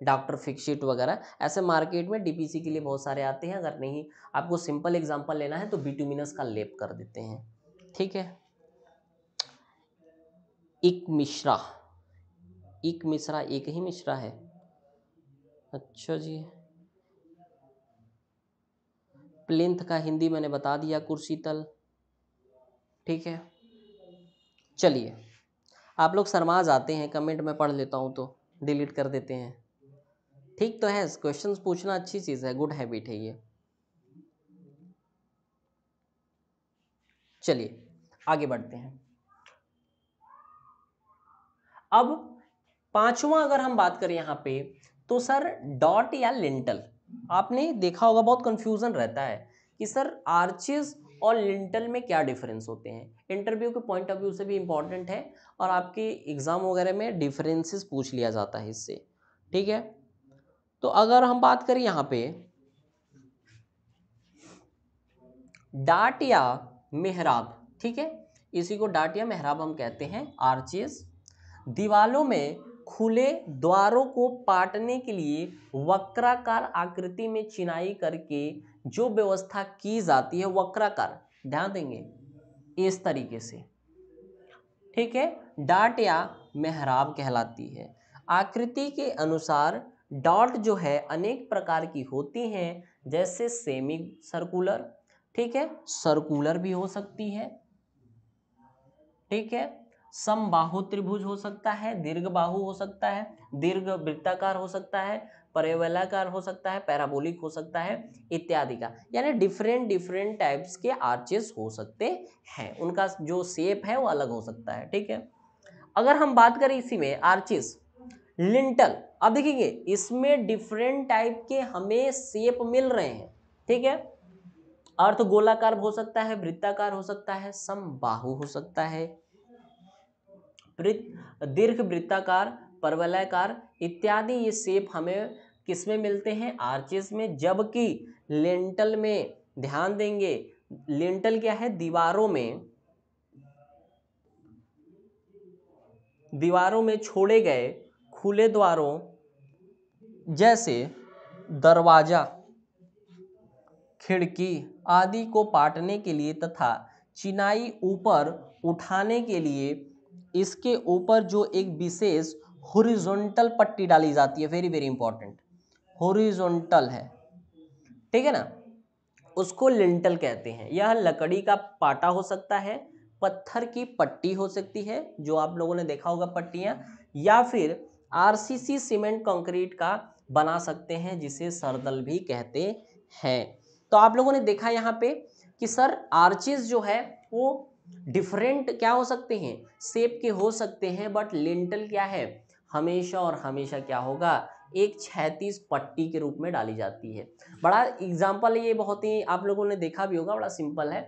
डॉक्टर फिक्सिट वगैरह ऐसे मार्केट में डीपीसी के लिए बहुत सारे आते हैं अगर नहीं आपको सिंपल एग्जांपल लेना है तो बिटुमिनस का लेप कर देते हैं ठीक है एक मिश्रा इक मिश्रा एक ही मिश्रा है अच्छा जी प्लिंथ का हिंदी मैंने बता दिया कुर्सी तल ठीक है चलिए आप लोग शर्मा आते हैं कमेंट में पढ़ लेता हूँ तो डिलीट कर देते हैं ठीक तो है क्वेश्चन पूछना अच्छी चीज़ है गुड हैबिट है ये चलिए आगे बढ़ते हैं अब पांचवा अगर हम बात करें यहाँ पे तो सर डॉट या लिंटल आपने देखा होगा बहुत कंफ्यूजन रहता है कि सर आर्चिस और लिंटल में क्या डिफरेंस होते हैं इंटरव्यू के पॉइंट ऑफ व्यू से भी इम्पॉर्टेंट है और आपके एग्ज़ाम वगैरह में डिफरेंसेस पूछ लिया जाता है इससे ठीक है तो अगर हम बात करें यहाँ पे डाट या मेहराब ठीक है इसी को डाट या मेहराब हम कहते हैं आर्चेज दीवालों में खुले द्वारों को पाटने के लिए वक्राकार आकृति में चिनाई करके जो व्यवस्था की जाती है वक्राकार ध्यान देंगे इस तरीके से ठीक है डाट या मेहराब कहलाती है आकृति के अनुसार डॉट जो है अनेक प्रकार की होती हैं जैसे सेमी सर्कुलर ठीक है सर्कुलर भी हो सकती है ठीक है समबाहु त्रिभुज हो सकता है दीर्घ बाहु हो सकता है दीर्घ वृत्ताकार हो सकता है परेवलाकार हो सकता है पैराबोलिक हो सकता है इत्यादि का यानी डिफरेंट डिफरेंट टाइप्स के आर्चेस हो सकते हैं उनका जो शेप है वो अलग हो सकता है ठीक है अगर हम बात करें इसी में आर्चिस लिंटल अब देखेंगे इसमें डिफरेंट टाइप के हमें शेप मिल रहे हैं ठीक है अर्थ गोलाकार हो सकता है वृत्ताकार हो सकता है समबाहु हो सकता है वृत्त दीर्घ वृत्ताकार परवलयकार इत्यादि ये सेप हमें किस में मिलते हैं आर्चेस में जबकि लेंटल में ध्यान देंगे लेंटल क्या है दीवारों में दीवारों में छोड़े गए खुले द्वारों जैसे दरवाजा खिड़की आदि को पाटने के लिए तथा चिनाई ऊपर उठाने के लिए इसके ऊपर जो एक विशेष होरिजोनटल पट्टी डाली जाती है वेरी वेरी इंपॉर्टेंट होरिजोनटल है ठीक है ना उसको लिंटल कहते हैं यह लकड़ी का पाटा हो सकता है पत्थर की पट्टी हो सकती है जो आप लोगों ने देखा होगा पट्टियाँ या फिर आरसीसी सीमेंट कंक्रीट का बना सकते हैं जिसे सरदल भी कहते हैं तो आप लोगों ने देखा यहाँ पे कि सर आर्चिस जो है वो डिफरेंट क्या हो सकते हैं सेप के हो सकते हैं बट लेंटल क्या है हमेशा और हमेशा क्या होगा एक छैतीस पट्टी के रूप में डाली जाती है बड़ा एग्जाम्पल ये बहुत ही आप लोगों ने देखा भी होगा बड़ा सिंपल है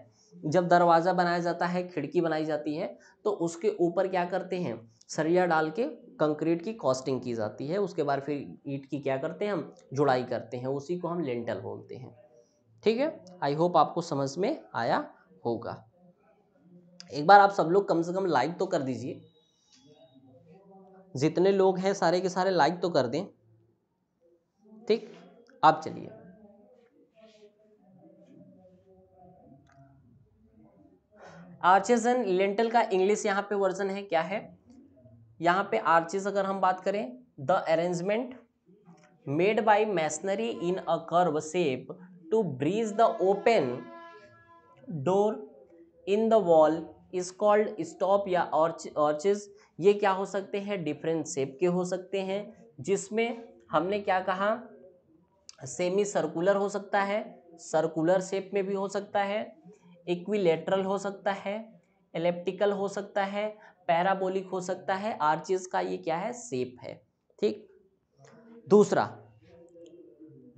जब दरवाज़ा बनाया जाता है खिड़की बनाई जाती है तो उसके ऊपर क्या करते हैं सरिया डाल के कंक्रीट की कॉस्टिंग की जाती है उसके बाद फिर ईट की क्या करते हैं हम जुड़ाई करते हैं उसी को हम लेंटल बोलते हैं ठीक है आई होप आपको समझ में आया होगा एक बार आप सब लोग कम से कम लाइक तो कर दीजिए जितने लोग हैं सारे के सारे लाइक तो कर दें ठीक आप चलिए आर्चेज एंड लेंटल का इंग्लिश यहाँ पे वर्जन है क्या है यहाँ पे आर्चेज अगर हम बात करें the arrangement made by masonry in a curve shape to bridge the open door in the wall is called stop या ऑर्चिज ये क्या हो सकते हैं डिफरेंट शेप के हो सकते हैं जिसमें हमने क्या कहा सेमी सर्कुलर हो सकता है सर्कुलर शेप में भी हो सकता है इक्विलेटरल हो सकता है एलेप्टिकल हो सकता है पैराबोलिक हो सकता है आर्चिस का ये क्या है सेप है ठीक दूसरा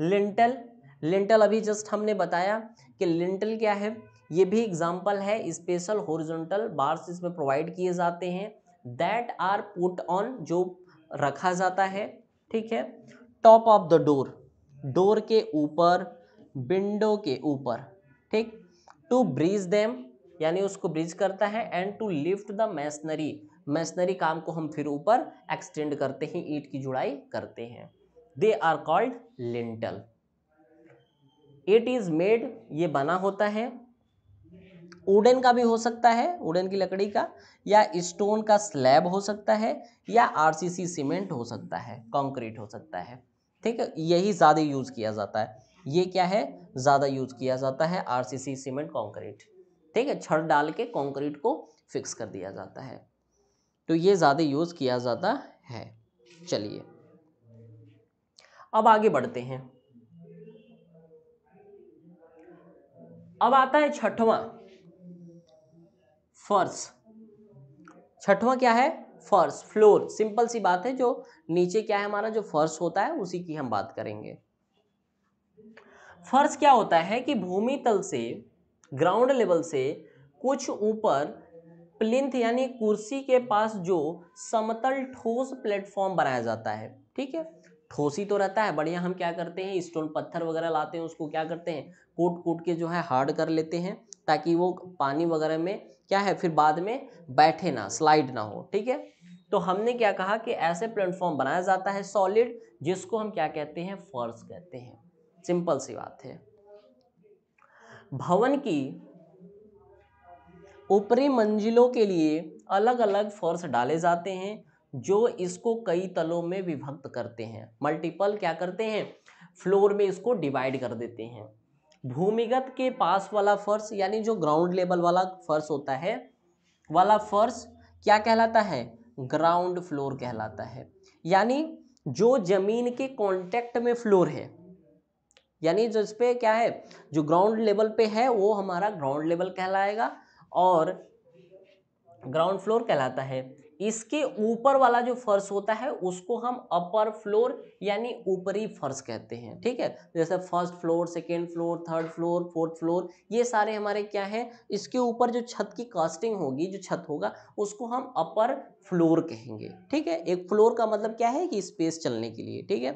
लिंटल लिंटल अभी जस्ट हमने बताया कि लिंटल क्या है ये भी एग्जाम्पल है स्पेशल हॉरिजॉन्टल बार्स इसमें प्रोवाइड किए जाते हैं दैट आर पुट ऑन जो रखा जाता है ठीक है top of the door door के ऊपर विंडो के ऊपर ठीक टू ब्रिज देम यानी उसको ब्रिज करता है and to lift the masonry masonry काम को हम फिर ऊपर एक्सटेंड करते हैं ईट की जुड़ाई करते हैं they are called lintel it is made ये बना होता है उडन का भी हो सकता है उडन की लकड़ी का या स्टोन का स्लैब हो सकता है या आरसीसी सीमेंट हो सकता है कंक्रीट हो सकता है ठीक है यही ज़्यादा यूज़ किया जाता है ये क्या है ज़्यादा यूज़ किया जाता है आरसीसी सीमेंट कंक्रीट ठीक है छड़ डाल के कंक्रीट को फिक्स कर दिया जाता है तो ये ज़्यादा यूज़ किया जाता है चलिए अब आगे बढ़ते हैं अब आता है छठवां फर्श छठवां क्या है फर्श फ्लोर सिंपल सी बात है जो नीचे क्या है हमारा जो फर्श होता है उसी की हम बात करेंगे फर्श क्या होता है कि भूमि तल से ग्राउंड लेवल से कुछ ऊपर प्लिंथ यानी कुर्सी के पास जो समतल ठोस प्लेटफॉर्म बनाया जाता है ठीक है ठोस ही तो रहता है बढ़िया हम क्या करते हैं स्टोन पत्थर वगैरह लाते हैं उसको क्या करते हैं कूट कूट के जो है हार्ड कर लेते हैं ताकि वो पानी वगैरह में क्या है फिर बाद में बैठे ना स्लाइड ना हो ठीक है तो हमने क्या कहा कि ऐसे प्लेटफॉर्म बनाया जाता है सॉलिड जिसको हम क्या कहते हैं फर्श कहते हैं सिंपल सी बात है भवन की ऊपरी मंजिलों के लिए अलग अलग फर्श डाले जाते हैं जो इसको कई तलों में विभक्त करते हैं मल्टीपल क्या करते हैं फ्लोर में इसको डिवाइड कर देते हैं भूमिगत के पास वाला फर्श यानी जो ग्राउंड लेवल वाला फर्श होता है वाला फर्श क्या कहलाता है ग्राउंड फ्लोर कहलाता है यानी जो जमीन के कांटेक्ट में फ्लोर है यानी जो इस पर क्या है जो ग्राउंड लेवल पे है वो हमारा ग्राउंड लेवल कहलाएगा और ग्राउंड फ्लोर कहलाता है इसके ऊपर वाला जो फर्श होता है उसको हम अपर फ्लोर यानी ऊपरी फर्श कहते हैं ठीक है जैसे first floor second floor third floor fourth floor ये सारे हमारे क्या है इसके ऊपर जो छत की कास्टिंग होगी जो छत होगा उसको हम अपर फ्लोर कहेंगे ठीक है एक फ्लोर का मतलब क्या है कि स्पेस चलने के लिए ठीक है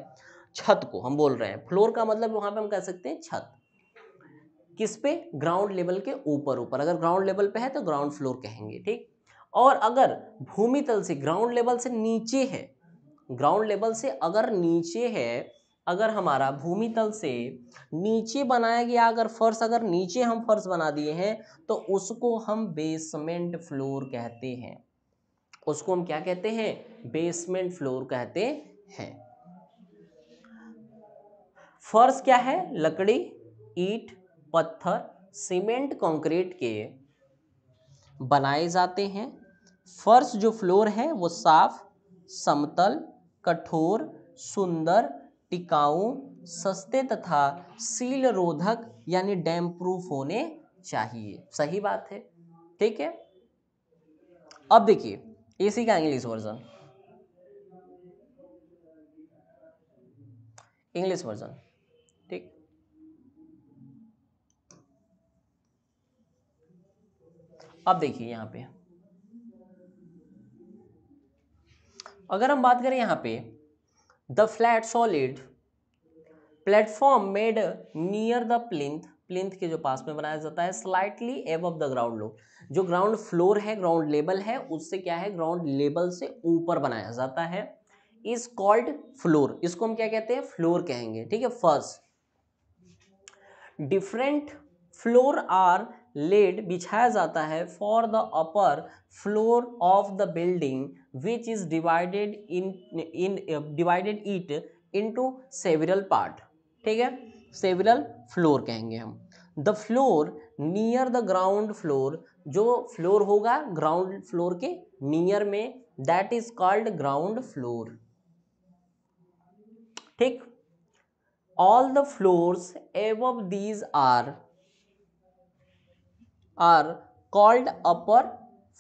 छत को हम बोल रहे हैं फ्लोर का मतलब वहाँ पर हम कह सकते हैं छत किस पे ग्राउंड लेवल के ऊपर ऊपर अगर ग्राउंड लेवल पे है तो ग्राउंड फ्लोर कहेंगे ठीक और अगर भूमि तल से ग्राउंड लेवल से नीचे है ग्राउंड लेवल से अगर नीचे है अगर हमारा भूमि तल से नीचे बनाया गया अगर फर्श अगर नीचे हम फर्श बना दिए हैं तो उसको हम बेसमेंट फ्लोर कहते हैं उसको हम क्या कहते हैं बेसमेंट फ्लोर कहते हैं फर्श क्या है लकड़ी ईट पत्थर सीमेंट कंक्रीट के बनाए जाते हैं फर्श जो फ्लोर है वो साफ समतल कठोर सुंदर टिकाऊ सस्ते तथा सील रोधक यानी डैम प्रूफ होने चाहिए सही बात है ठीक है अब देखिए एसी का इंग्लिश वर्जन इंग्लिश वर्जन ठीक अब देखिए यहां पे अगर हम बात करें यहाँ पे the flat solid platform made near the plinth plinth के जो पास में बनाया जाता है स्लाइटली एव द ग्राउंड लो जो ग्राउंड फ्लोर है ग्राउंड लेवल है उससे क्या है ग्राउंड लेवल से ऊपर बनाया जाता है इज कॉल्ड फ्लोर इसको हम क्या कहते हैं फ्लोर कहेंगे ठीक है first different floor are laid बिछाया जाता है for the upper floor of the building which is divided in in divided it into several part ठीक है सेवरल फ्लोर कहेंगे हम the floor near the ground floor जो फ्लोर होगा ground floor के नियर में that is called ground floor ठीक all the floors above these are are called upper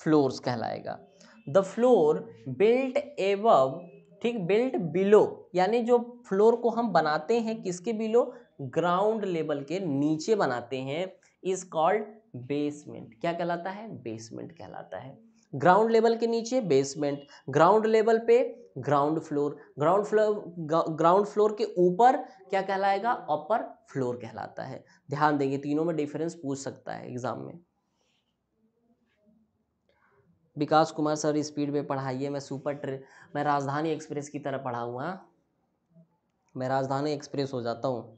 floors कहलाएगा द फ्लोर बिल्ट एबव ठीक built below यानी जो floor को हम बनाते हैं किसके बिलो ग्राउंड लेवल के नीचे बनाते हैं इज कॉल्ड बेसमेंट क्या कहलाता है बेसमेंट कहलाता है ग्राउंड लेवल के नीचे बेसमेंट ग्राउंड लेवल पे ground floor ground floor ground floor के ऊपर क्या कहलाएगा अपर फ्लोर कहलाता है ध्यान देंगे तीनों में डिफरेंस पूछ सकता है एग्जाम में विकास कुमार सर स्पीड में पढ़ाइए मैं सुपर ट्रेन मैं राजधानी एक्सप्रेस की तरह हुआ हाँ। मैं राजधानी एक्सप्रेस हो जाता हूँ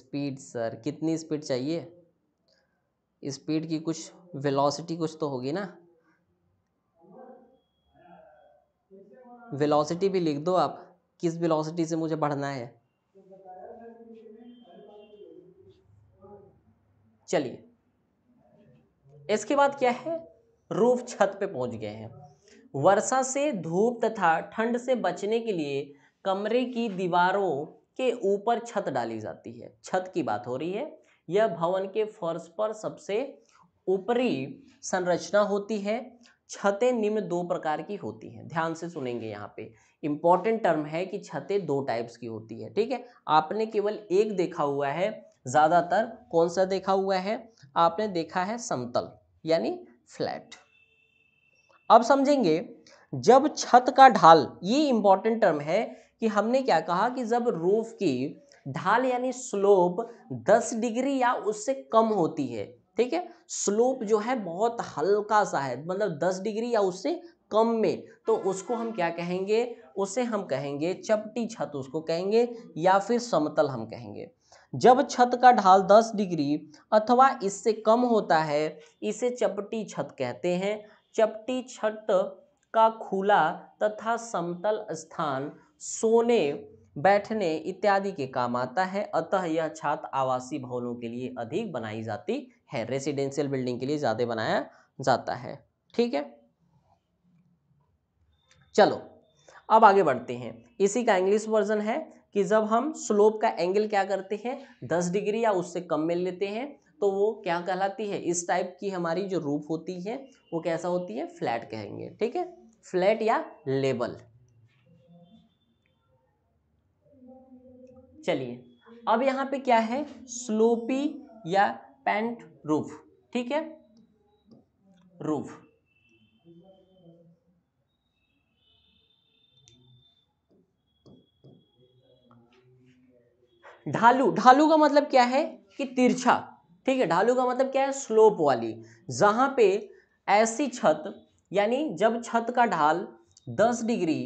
स्पीड सर कितनी स्पीड चाहिए स्पीड की कुछ वेलोसिटी कुछ तो होगी ना वेलोसिटी भी लिख दो आप किस वेलोसिटी से मुझे बढ़ना है चलिए इसके बाद क्या है रूफ छत पे पहुंच गए हैं वर्षा से धूप तथा ठंड से बचने के लिए कमरे की दीवारों के ऊपर छत डाली जाती है छत की बात हो रही है यह भवन के फर्श पर सबसे ऊपरी संरचना होती है छतें निम्न दो प्रकार की होती हैं ध्यान से सुनेंगे यहाँ पे इम्पॉर्टेंट टर्म है कि छतें दो टाइप्स की होती है ठीक है आपने केवल एक देखा हुआ है ज़्यादातर कौन सा देखा हुआ है आपने देखा है समतल यानी फ्लैट अब समझेंगे जब छत का ढाल ये इंपॉर्टेंट टर्म है कि हमने क्या कहा कि जब रूफ की ढाल यानी स्लोप 10 डिग्री या उससे कम होती है ठीक है स्लोप जो है बहुत हल्का सा है मतलब दस डिग्री या उससे कम में तो उसको हम क्या कहेंगे उसे हम कहेंगे चपटी छत उसको कहेंगे या फिर समतल हम कहेंगे जब छत का ढाल 10 डिग्री अथवा इससे कम होता है इसे चपटी छत कहते हैं चपटी छत का खुला तथा समतल स्थान सोने बैठने इत्यादि के काम आता है अतः यह छत आवासीय भवनों के लिए अधिक बनाई जाती है रेसिडेंशियल बिल्डिंग के लिए ज़्यादा बनाया जाता है ठीक है चलो अब आगे बढ़ते हैं इसी का इंग्लिश वर्जन है कि जब हम स्लोप का एंगल क्या करते हैं दस डिग्री या उससे कम में लेते हैं तो वो क्या कहलाती है इस टाइप की हमारी जो रूप होती है वो कैसा होती है फ्लैट कहेंगे ठीक है फ्लैट या लेबल चलिए अब यहां पे क्या है स्लोपी या पेंट रूफ ठीक है रूफ ढालू ढालू का मतलब क्या है कि तिरछा ठीक है ढालू का मतलब क्या है स्लोप वाली जहां पे ऐसी छत यानी जब छत का ढाल 10 डिग्री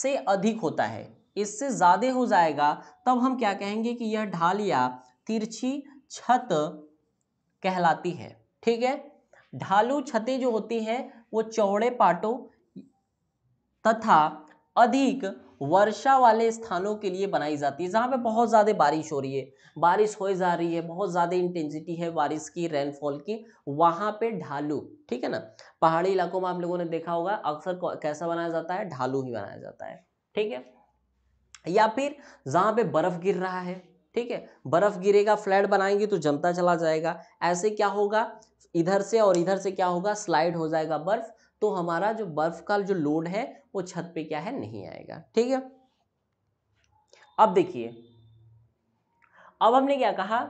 से अधिक होता है इससे ज़्यादा हो जाएगा तब हम क्या कहेंगे कि यह ढाल या तिरछी छत कहलाती है ठीक है ढालू छतें जो होती हैं वो चौड़े पाटों तथा अधिक वर्षा वाले स्थानों के लिए बनाई जाती है जहाँ पे बहुत ज़्यादा बारिश हो रही है बारिश हो जा रही है बहुत ज़्यादा इंटेंसिटी है बारिश की रेनफॉल की वहाँ पे ढालू ठीक है ना पहाड़ी इलाकों में आप लोगों ने देखा होगा अक्सर कैसा बनाया जाता है ढालू ही बनाया जाता है ठीक है या फिर जहाँ पे बर्फ गिर रहा है ठीक है बर्फ गिरेगा फ्लैट बनाएंगे तो जमता चला जाएगा ऐसे क्या होगा इधर से और इधर से क्या होगा स्लाइड हो जाएगा बर्फ तो हमारा जो बर्फ का जो लोड है वो छत पे क्या है नहीं आएगा ठीक है अब देखिए अब हमने क्या कहा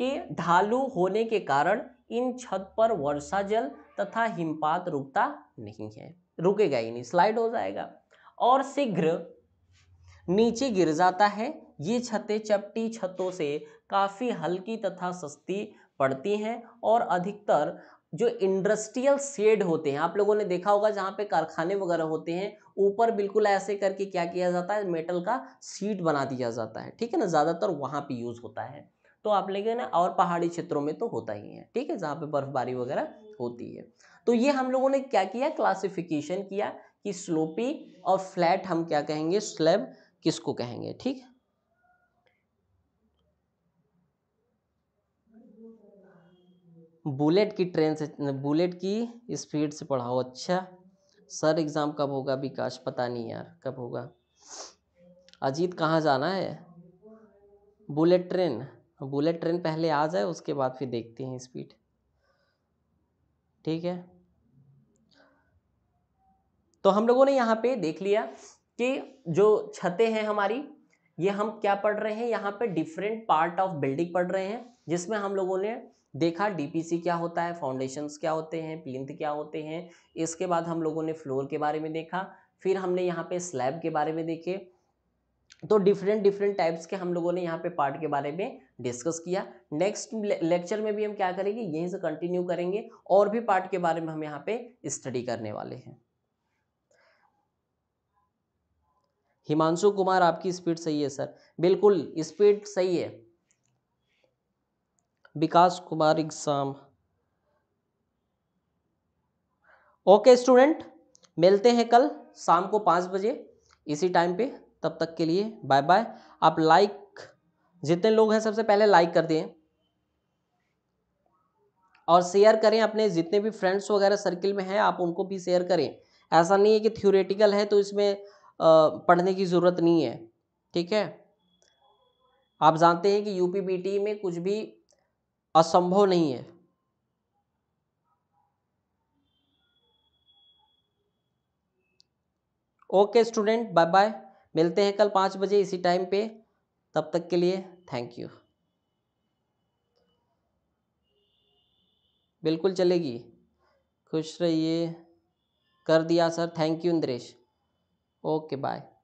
कि ढालू होने के कारण इन छत पर वर्षा जल तथा हिमपात रुकता नहीं है रुकेगा ही नहीं स्लाइड हो जाएगा और शीघ्र नीचे गिर जाता है ये छतें चपटी छतों से काफ़ी हल्की तथा सस्ती पड़ती हैं और अधिकतर जो इंडस्ट्रियल शेड होते हैं आप लोगों ने देखा होगा जहाँ पे कारखाने वगैरह होते हैं ऊपर बिल्कुल ऐसे करके क्या किया जाता है मेटल का सीट बना दिया जाता है ठीक है ना ज़्यादातर वहाँ पे यूज़ होता है तो आप लेंगे ना और पहाड़ी क्षेत्रों में तो होता ही है ठीक है जहाँ पे बर्फबारी वगैरह होती है तो ये हम लोगों ने क्या किया क्लासिफिकेशन किया कि स्लोपी और फ्लैट हम क्या कहेंगे स्लैब किसको कहेंगे ठीक बुलेट की ट्रेन से बुलेट की स्पीड से पढ़ाओ अच्छा सर एग्ज़ाम कब होगा विकास पता नहीं यार कब होगा अजीत कहाँ जाना है बुलेट ट्रेन बुलेट ट्रेन पहले आ जाए उसके बाद फिर देखते हैं स्पीड ठीक है तो हम लोगों ने यहाँ पे देख लिया कि जो छतें हैं हमारी ये हम क्या पढ़ रहे हैं यहाँ पे डिफरेंट पार्ट ऑफ बिल्डिंग पढ़ रहे हैं जिसमें हम लोगों ने देखा डीपीसी क्या होता है फाउंडेशंस क्या होते हैं प्लिंथ क्या होते हैं इसके बाद हम लोगों ने फ्लोर के बारे में देखा फिर हमने यहाँ पे स्लैब के बारे में देखे तो डिफरेंट डिफरेंट टाइप्स के हम लोगों ने यहाँ पे पार्ट के बारे में डिस्कस किया नेक्स्ट लेक्चर में भी हम क्या करेंगे यहीं से कंटिन्यू करेंगे और भी पार्ट के बारे में हम यहाँ पे स्टडी करने वाले हैं हिमांशु कुमार आपकी स्पीड सही है सर बिल्कुल स्पीड सही है Vikas Kumar exam okay student मिलते हैं कल शाम को पाँच बजे इसी टाइम पे तब तक के लिए बाय बाय आप लाइक जितने लोग हैं सबसे पहले लाइक कर दें और शेयर करें अपने जितने भी फ्रेंड्स वगैरह सर्किल में हैं आप उनको भी शेयर करें ऐसा नहीं है कि थ्योरेटिकल है तो इसमें पढ़ने की ज़रूरत नहीं है ठीक है आप जानते हैं कि यूपी में कुछ भी असंभव नहीं है ओके स्टूडेंट बाय बाय मिलते हैं कल पाँच बजे इसी टाइम पे तब तक के लिए थैंक यू बिल्कुल चलेगी खुश रहिए कर दिया sir thank you Indresh okay bye